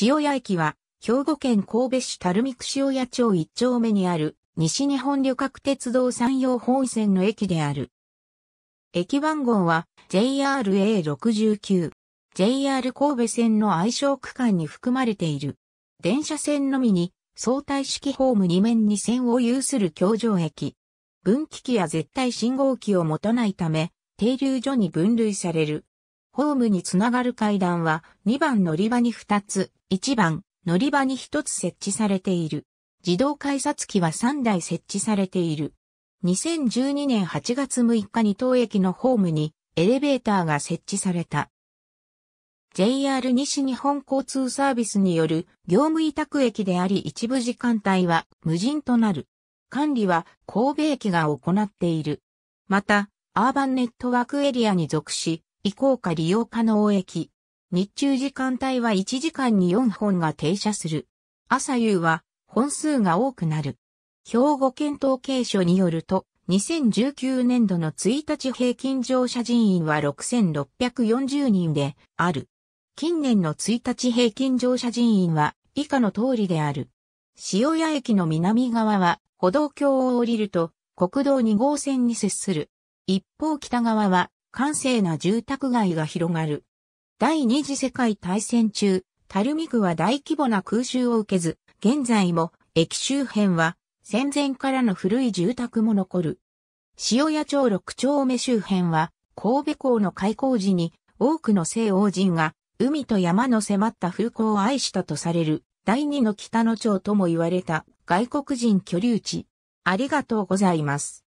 塩屋駅は、兵庫県神戸市垂水区塩屋町一丁目にある、西日本旅客鉄道山陽本線の駅である。駅番号は JRA69。JR 神戸線の愛称区間に含まれている。電車線のみに相対式ホーム2面に線を有する橋上駅。分岐器や絶対信号機を持たないため、停留所に分類される。ホームにつながる階段は2番乗り場に2つ、1番、乗り場に1つ設置されている。自動改札機は3台設置されている。2012年8月6日に当駅のホームにエレベーターが設置された。JR 西日本交通サービスによる業務委託駅であり一部時間帯は無人となる。管理は神戸駅が行っている。また、アーバンネットワークエリアに属し、移行か利用可能駅、日中時間帯は1時間に4本が停車する。朝夕は本数が多くなる。兵庫県統計所によると、2019年度の1日平均乗車人員は6640人である。近年の1日平均乗車人員は以下の通りである。塩谷駅の南側は歩道橋を降りると国道2号線に接する。一方北側は閑静な住宅街が広がる。第二次世界大戦中、垂水区は大規模な空襲を受けず、現在も駅周辺は戦前からの古い住宅も残る。塩谷町六丁目周辺は神戸港の開港時に多くの西欧人が海と山の迫った風光を愛したとされる第二の北の町とも言われた外国人居留地。ありがとうございます。